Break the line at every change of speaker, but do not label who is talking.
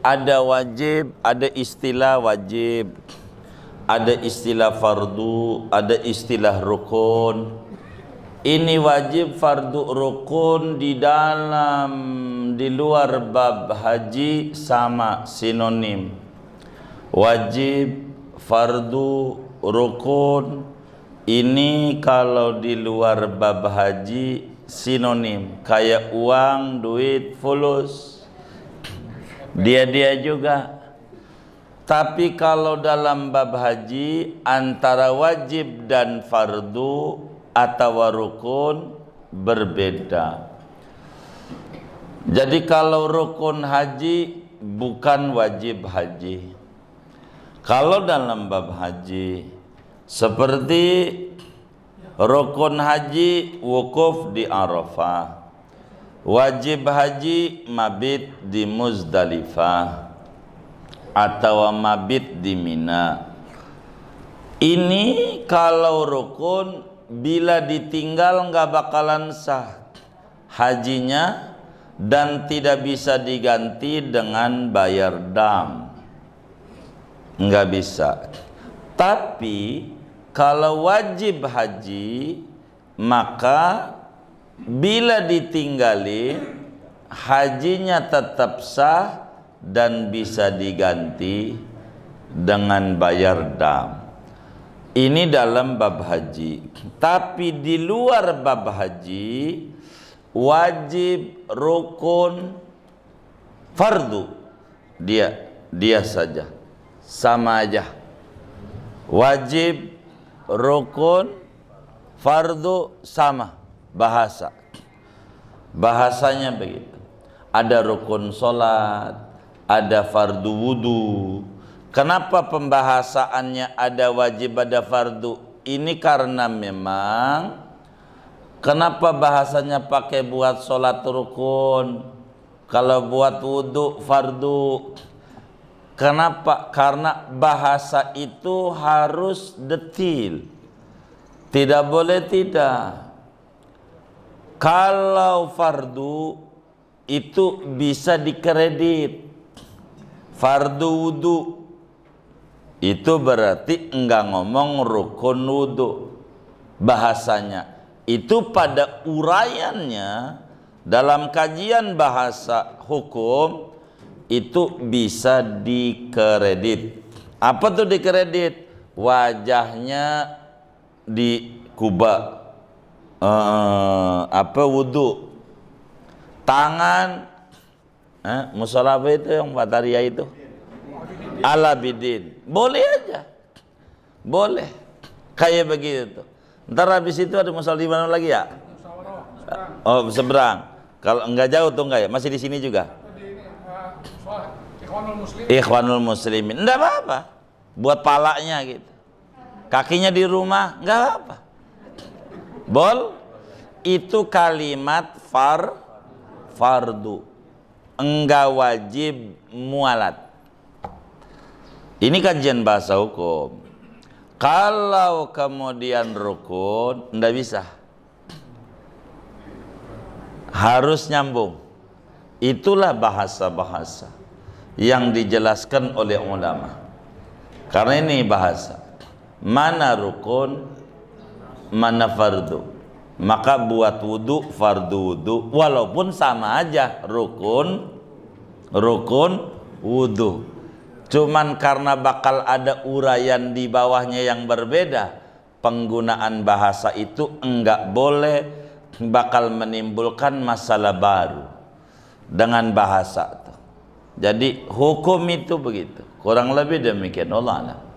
ada wajib, ada istilah wajib, ada istilah fardu, ada istilah rukun. Ini wajib fardu rukun di dalam di luar bab haji sama sinonim. Wajib fardu rukun ini kalau di luar bab haji sinonim kayak uang, duit, fulus. Dia-dia juga. Tapi kalau dalam bab haji antara wajib dan fardu atau rukun berbeda. Jadi kalau rukun haji bukan wajib haji. Kalau dalam bab haji seperti rukun haji wukuf di Arafah wajib haji mabit di Muzdalifah atau mabit di Mina ini kalau rukun bila ditinggal nggak bakalan sah hajinya dan tidak bisa diganti dengan bayar dam nggak bisa tapi kalau wajib haji maka bila ditinggali hajinya tetap sah dan bisa diganti dengan bayar dam. Ini dalam bab haji. Tapi di luar bab haji wajib rukun fardu dia dia saja sama aja wajib rukun fardu sama bahasa. Bahasanya begitu. Ada rukun solat, ada fardu wudu. Kenapa pembahasaannya ada wajib ada fardu? Ini karena memang kenapa bahasanya pakai buat solat rukun? Kalau buat wudu fardu Kenapa? Karena bahasa itu harus detil Tidak boleh tidak kalau fardu itu bisa dikredit. Fardu wudu itu berarti enggak ngomong rukun wudu Bahasanya itu pada uraiannya dalam kajian bahasa hukum itu bisa dikredit. Apa tuh dikredit? Wajahnya di kubah uh, apa wudhu tangan eh, musola apa itu yang bataria itu ala bidin boleh aja boleh kayak begitu ntar habis itu ada musola di mana lagi ya oh seberang kalau enggak jauh tuh enggak ya masih di sini juga Ikhwanul Muslimin enggak apa-apa buat palanya gitu kakinya di rumah enggak apa-apa bol itu kalimat far fardu enggak wajib mualat ini kajian bahasa hukum kalau kemudian rukun enggak bisa harus nyambung itulah bahasa-bahasa yang dijelaskan oleh ulama karena ini bahasa mana rukun mana fardu maka buat wudhu fardu wudhu walaupun sama aja rukun rukun wudhu cuman karena bakal ada urayan di bawahnya yang berbeda penggunaan bahasa itu enggak boleh bakal menimbulkan masalah baru dengan bahasa itu. jadi hukum itu begitu kurang lebih demikian Allah Allah.